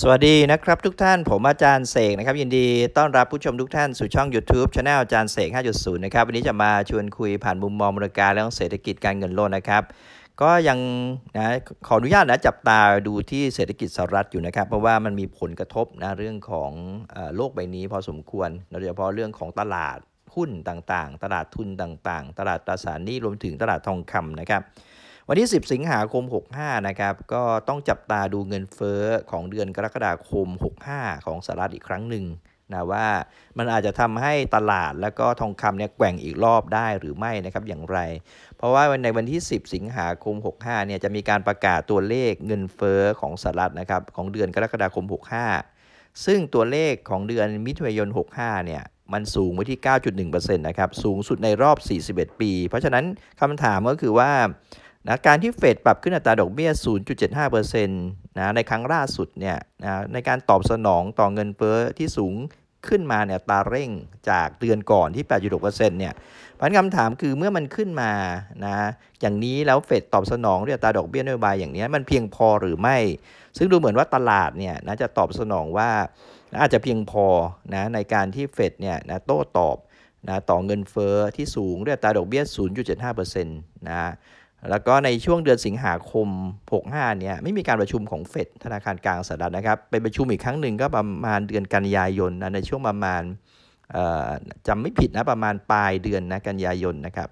สวัสดีนะครับทุกท่านผมอาจารย์เสกนะครับ ยินดีต้อนรับผู้ชมทุกท่านสู่ช่อง YouTube c h anel อาจารย์เสก5.0 นะครับ วันนี้จะมาชวนคุยผ่านมุมมองมูลการเรื่องเศรษฐกิจการเงินโลกนะครับ ก็ยังนะขออนุญาตนะจับตาดูที่เศรษฐกิจสหรัฐอยู่นะครับ เพราะว่ามันมีผลกระทบนะ เรื่องของโลกใบนี้พอสมควรโดยเฉพาะเรื่องของตลาดหุ้นต่างๆ ตลาดทุนต่างๆ ตลาดตราสารหนี้รวมถึงตลาดทองคำนะครับวันที่10 สิงหาคม 65นะครับ ก็ต้องจับตาดูเงินเฟ้อของเดือนกรกฎาคม 65 ของสหรัฐอีกครั้งหนึ่งนะว่ามันอาจจะทำให้ตลาดแล้วก็ทองคำเนี่ยแกว่งอีกรอบได้หรือไม่นะครับอย่างไร เพราะว่าในวันที่ 10 สิงหาคม 65เนี่ยจะมีการประกาศตัวเลขเงินเฟ้อของสหรัฐนะครับของเดือนกรกฎาคม 65 ซึ่งตัวเลขของเดือนมิถุนายน 65เนี่ยมันสูงไว้ที่9.1%นะครับสูงสุดในรอบ 41 ปี เพราะฉะนั้นคำถามก็คือว่านะการที่เฟดปรับขึ้นอัตราดอกเบี้ย0.75%นะในครั้งล่าสุดเนี่ยนะในการตอบสนองต่อเงินเฟ้อที่สูงขึ้นมาเนี่ยตาเร่งจากเดือนก่อนที่ 8.6%เนี่ยพันคำถามคือเมื่อมันขึ้นมานะอย่างนี้แล้วเฟดตอบสนองด้วยอัตราดอกเบี้ยนโยบายอย่างนี้ มันเพียงพอหรือไม่ ซึ่งดูเหมือนว่าตลาดเนี่ยนะจะตอบสนองว่าอาจจะเพียงพอนะในการที่เฟดเนี่ยนะโต้ตอบนะต่อเงินเฟ้อที่สูงด้วยอัตราดอกเบี้ย0.75%นะแล้วก็ในช่วงเดือนสิงหาคม65เนี่ย ไม่มีการประชุมของเฟดธนาคารกลางสหรัฐนะครับไปประชุมอีกครั้งหนึ่งก็ประมาณเดือนกันยายนนะ ในช่วงประมาณจำไม่ผิดนะประมาณปลายเดือนนะกันยายนนะครับ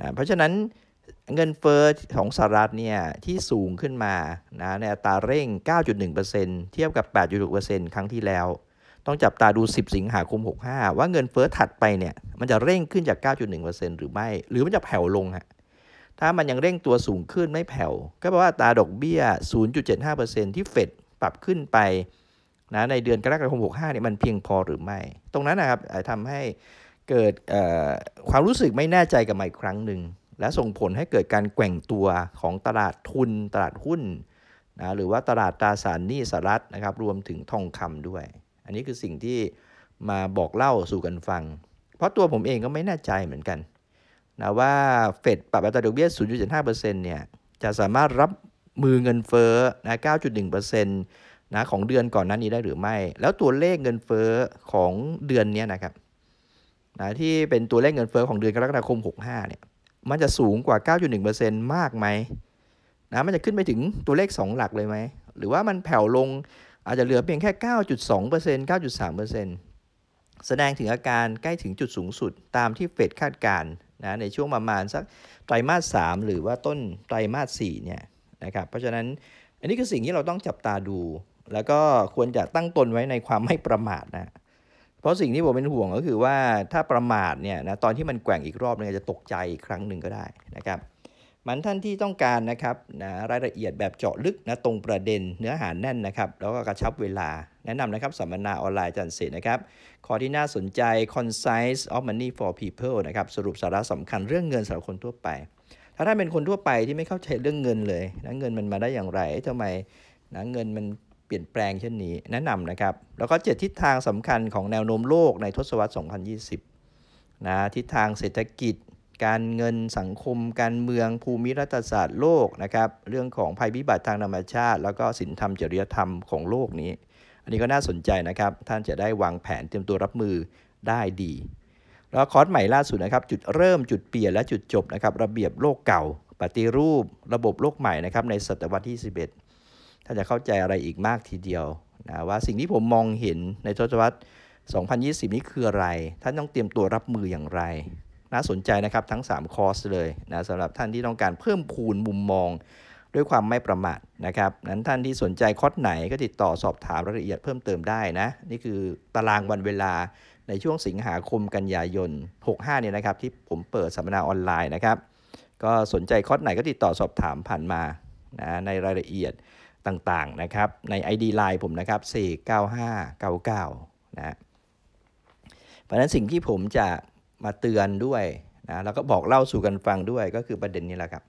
นะเพราะฉะนั้นเงินเฟอ้อของสหรัฐเนี่ยที่สูงขึ้นมานะในอัตราเร่ง 9.1%เทียบกับ 8.6%ครั้งที่แล้ว ต้องจับตาดู 10 สิงหาคม65 ว่าเงินเฟอ้อถัดไปเนี่ยมันจะเร่งขึ้นจาก 9.1%หรือไม่ หรือมันจะแผ่วลงฮะถ้ามันยังเร่งตัวสูงขึ้นไม่แผ่วก็แปลว่าตาดอกเบี้ย 0.75%ที่เฟดปรับขึ้นไปนะในเดือนกรกฎาคม65เนี่ยมันเพียงพอหรือไม่ ตรงนั้นนะครับทำให้เกิดความรู้สึกไม่แน่ใจกับมัอีกครั้งหนึ่งและส่งผลให้เกิดการแกว่งตัวของตลาดทุนตลาดหุ้นนะหรือว่าตลาดตราสารหนี้สหรัฐนะครับรวมถึงทองคำด้วย อันนี้คือสิ่งที่มาบอกเล่าสู่กันฟัง เพราะตัวผมเองก็ไม่แน่ใจเหมือนกันนะว่าเฟดปรับอัตราดอกเบี้ย0.75%เนี่ยจะสามารถรับมือเงินเฟ้อนะ9.1%นะของเดือนก่อนนั้นนี้ได้หรือไม่แล้วตัวเลขเงินเฟ้อของเดือนนี้นะครับนะที่เป็นตัวเลขเงินเฟ้อของเดือนกรกฎาคม 65เนี่ยมันจะสูงกว่า 9.1%มากไหมนะมันจะขึ้นไปถึงตัวเลข 2 หลักเลยไหมหรือว่ามันแผ่วลงอาจจะเหลือเพียงแค่ 9.2% 9.3%แสดงถึงอาการใกล้ถึงจุดสูงสุดตามที่เฟดคาดการนะในช่วงประมาณสักไตรมาสส3 หรือว่าต้นไตรมาสสี่เนี่ยนะครับ เพราะฉะนั้นอันนี้คือสิ่งที่เราต้องจับตาดู แล้วก็ควรจะตั้งตนไว้ในความไม่ประมาทนะ เพราะสิ่งที่ผมเป็นห่วงก็คือว่าถ้าประมาทเนี่ยนะตอนที่มันแกว่งอีกรอบนึงจะตกใจอีกครั้งหนึ่งก็ได้นะครับมันท่านที่ต้องการ นะครับนะรายละเอียดแบบเจาะลึกนะตรงประเด็น เนื้อหาแน่นนะครับแล้วก็กระชับเวลา แนะนำนะครับสัมมนาออนไลน์จันเสนะครับ้อที่น่าสนใจ concise of money for people นะครับ สรุปสาระสำคัญเรื่องเงินสำหรับคนทั่วไป ถ้าท่านเป็นคนทั่วไปที่ไม่เข้าใจเรื่องเงินเลยนะเงินมันมาได้อย่างไรทำไมนะเงินมันเปลี่ยนแปลงเช่นนี้แนะนำนะครับแล้วก็เจ็ดทิศทางสำคัญของแนวโน้มโลกในทศวรรษ 2020นะทิศทางเศรษฐกิจการเงินสังคมการเมืองภูมิรัฐศาสตร์โลกนะครับเรื่องของภัยพิบัติทางธรรมชาติ แล้วก็สินธรรมจริยธรรมของโลกนี้ อันนี้ก็น่าสนใจนะครับท่านจะได้วางแผนเตรียมตัวรับมือได้ดี แล้วคอร์สใหม่ล่าสุดนะครับ จุดเริ่ม จุดเปลี่ยนและจุดจบนะครับระเบียบโลกเก่า ปฏิรูป ระบบโลกใหม่นะครับในศตวรรษที่11ท่านจะเข้าใจอะไรอีกมากทีเดียวนะว่าสิ่งที่ผมมองเห็นในศตวรรษ2020 นี้คืออะไรท่านต้องเตรียมตัวรับมืออย่างไรน่าสนใจนะครับทั้ง3คอร์สเลยนะสำหรับท่านที่ต้องการเพิ่มพูนมุมมองด้วยความไม่ประมาทนะครับนั้นท่านที่สนใจคอร์สไหนก็ติดต่อสอบถามรายละเอียดเพิ่มเติมได้นะนี่คือตารางวันเวลาในช่วงสิงหาคมกันยายน65เนี่ยนะครับที่ผมเปิดสัมมนาออนไลน์นะครับก็สนใจคอร์สไหนก็ติดต่อสอบถามผ่านมานะในรายละเอียดต่างๆนะครับใน ID Line ผมนะครับ 49599 นะเพราะนั้นสิ่งที่ผมจะมาเตือนด้วยนะแล้วก็บอกเล่าสู่กันฟังด้วยก็คือประเด็นนี้แหละครับ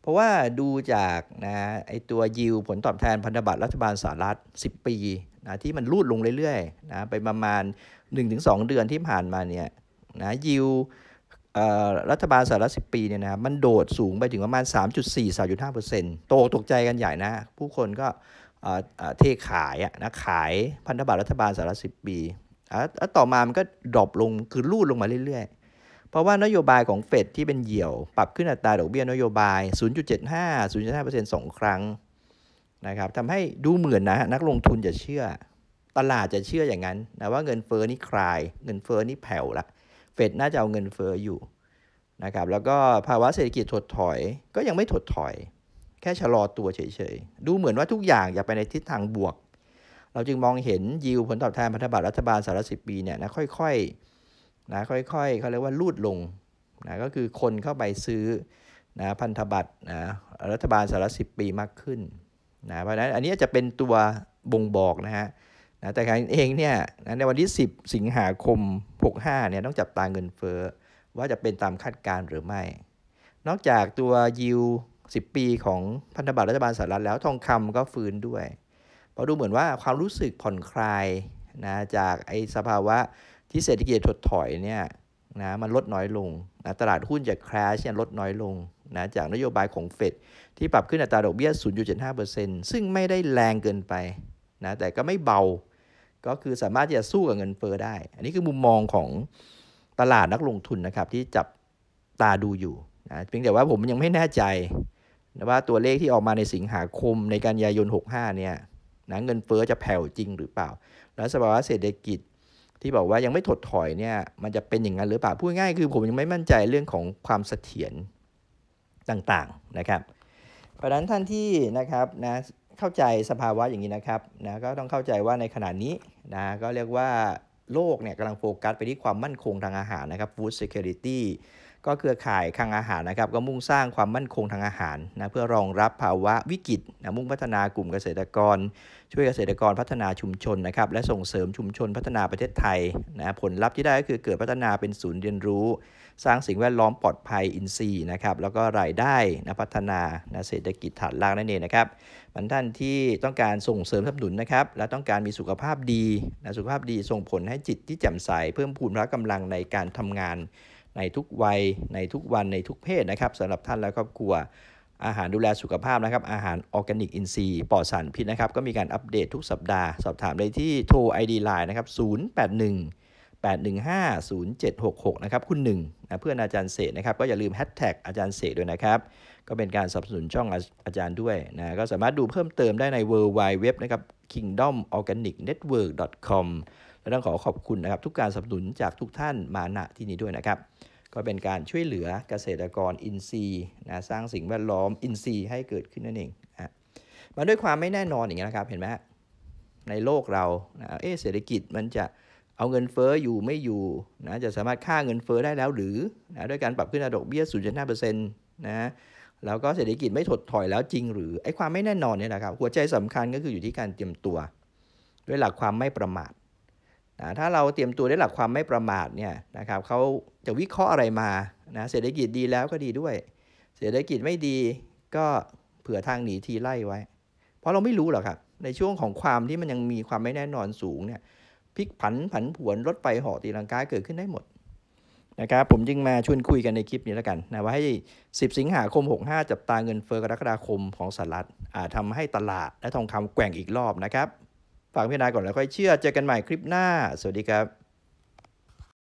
เพราะว่าดูจากนะไอตัวยิวผลตอบแทนพันธบัตรรัฐบาลสหรัฐ 10 ปีนะที่มันรูดลงเรื่อยๆนะไปประมาณ 1-2 เดือนที่ผ่านมาเนี่ยนะยิวรัฐบาลสหรัฐ 10 ปีเนี่ยนะมันโดดสูงไปถึงประมาณ 3.4-3.5%โตตกใจกันใหญ่นะ ผู้คนก็เทขายนะขายพันธบัตรรัฐบาลสหรัฐ10ปีแล้วต่อมามันก็ดรอปลงคือลูดลงมาเรื่อยๆ เพราะว่านโยบายของเฟดที่เป็นเหี่ยว ปรับขึ้นอัตราดอกเบี้ยนโยบาย 0.75 0.5%สองครั้งนะครับทำให้ดูเหมือนนะนักลงทุนจะเชื่อ ตลาดจะเชื่ออย่างนั้นนะว่าเงินเฟอ้อนี่คลาย เงินเฟอ้อนี่แผ่วละเฟดน่าจะเอาเงินเฟอ้ออยู่นะครับแล้วก็ภาวะเศรษฐกิจถดถอย ก็ยังไม่ถดถอย แค่ชะลอตัวเฉยๆดูเหมือนว่าทุกอย่างจะไปในทิศทางบวกเราจึงมองเห็นยิวผลตอบแทนพันธบัตรรัฐบาลสหรัฐสิปีเนี่ยนะค่อยๆนะค่อย ๆเขาเรียกว่า ลูดลงนะก็คือคนเข้าไปซื้อนะพันธบัตรนะรัฐบาลสหรัฐสิปีมากขึ้นนะเพราะฉะนั้นอันนี้จะเป็นตัวบ่งบอกนะฮะนะแต่การเองเนี่ยนะในวันที่ 10 สิงหาคม 65เนี่ยต้องจับตาเงินเฟ้อว่าจะเป็นตามคาดการหรือไม่ นอกจากตัวยิว10 ปีของพันธบัตรรัฐบาลสหรัฐแล้วทองคำก็ฟื้นด้วยเพราะดูเหมือนว่าความรู้สึกผ่อนคลายนะจากไอ้สภาวะที่เศรษฐกิจถดถอยเนี่ยนะมันลดน้อยลงนะตลาดหุ้นจะแครชเนี่ยลดน้อยลงนะจากนโยบายของเฟดที่ปรับขึ้นอัตราดอกเบี้ย0.75%ซึ่งไม่ได้แรงเกินไปนะแต่ก็ไม่เบา ก็คือสามารถที่จะสู้กับเงินเฟอ้อได้ อันนี้คือมุมมองของตลาดนักลงทุนนะครับ ที่จับตาดูอยู่นะเพียงแต่ว่าผมยังไม่แน่ใจนะว่าตัวเลขที่ออกมาในสิงหาคมในกันยายน65เนี่ยนะเงินเฟอ้อจะแผ่วจริงหรือเปล่า แล้วสภาวะเศรษฐกิจที่บอกว่ายังไม่ถดถอยเนี่ย มันจะเป็นอย่างนั้นหรือเปล่า พูดง่ายคือผมยังไม่มั่นใจเรื่องของความเสถียรต่างๆนะครับเพราะฉะนั้นท่านที่นะครับนะเข้าใจสภาวะอย่างนี้นะครับนะก็ต้องเข้าใจว่าในขณะนี้นะก็เรียกว่าโลกเนี่ยกำลังโฟกัสไปที่ความมั่นคงทางอาหารนะครับ food security ก็เครือข่ายคลังอาหารนะครับ ก็มุ่งสร้างความมั่นคงทางอาหารนะเพื่อรองรับภาวะวิกฤตนะมุ่งพัฒนากลุ่มเกษตรกร ช่วยเกษตรกรพัฒนาชุมชนนะครับและส่งเสริมชุมชน พัฒนาประเทศไทยนะผลลัพธ์ที่ได้ก็คือเกิดพัฒนาเป็นศูนย์เรียนรู้ สร้างสิ่งแวดล้อมปลอดภัยอินทรีย์นะครับแล้วก็รายได้นะพัฒนานะเศรษฐกิจฐานรากนั่นเองนะครับบรรท่านที่ต้องการส่งเสริมสนับสนุนนะครับและต้องการมีสุขภาพดีนะสุขภาพดีส่งผลให้จิตที่แจ่มใสเพิ่มพูนพละกำลังในการทำงานในทุกวัยในทุกวันในทุกเพศนะครับสำหรับท่านและครอบครัวอาหารดูแลสุขภาพนะครับ อาหารออร์แกนิกอินทรีย์ปลอดสารพิษนะครับ ก็มีการอัปเดตทุกสัปดาห์ สอบถามได้ที่โทร ID l i ไลนะครับ 081 815 0766 นะครับ คุณหนึ่งนะเพื่อนอาจารย์เสกนะครับ ก็อย่าลืมแฮชแท็กอาจารย์เสกด้วยนะครับ ก็เป็นการสนับสนุนช่องอาจารย์ด้วยนะก็สามารถดูเพิ่มเติมได้ใน w w w นะครับ kingdomorganicnetwork.com และต้องขอขอบคุณนะครับ ทุกการสนับสนุนจากทุกท่านมาณที่นี้ด้วยนะครับ ก็เป็นการช่วยเหลือเกษตรกรอินทรีย์นะ สร้างสิ่งแวดล้อมอินทรีย์ให้เกิดขึ้นนั่นเองนะมาด้วยความไม่แน่นอนอย่างเงี้ยนะครับ เห็นไหมในโลกเรานะเออเศรษฐกิจมันจะเอาเงินเฟอ้อ อยู่ไม่อยู่นะจะสามารถค่าเงินเฟอ้อได้แล้วหรือนะด้วยการปรับขึ้นอัตราดอกเบี้ย0.5%นะแล้วก็เศรษฐกิจไม่ถดถอยแล้วจริง หรือไอ้ความไม่แน่นอนเนี่ยนะครับ หัวใจสำคัญก็คืออยู่ที่การเตรียมตัว ด้วยหลักความไม่ประมาทนะถ้าเราเตรียมตัวได้หลักความไม่ประมาทเนี่ยนะครับเขาจะวิเคราะห์อะไรมานะเศรษฐกิจดีแล้วก็ดีด้วย เศรษฐกิจไม่ดีก็เผื่อทางหนีทีไล่ไว้ เพราะเราไม่รู้หรอกครับในช่วงของความที่มันยังมีความไม่แน่นอนสูงเนี่ยพลิกผันผันผวนลดไปห่อตีลังกาเกิดขึ้นได้หมดนะครับผมจึงมาชวนคุยกันในคลิปนี้แล้วกันนะว่าให้ 10 สิงหาคม65จับตาเงินเฟ้อกรกฎาคมของสหรัฐอาจทำให้ตลาดและทองคำแกว่งอีกรอบนะครับฝากพิจารณาก่อนแล้วค่อยเชื่อ เจอกันใหม่คลิปหน้าสวัสดีครับ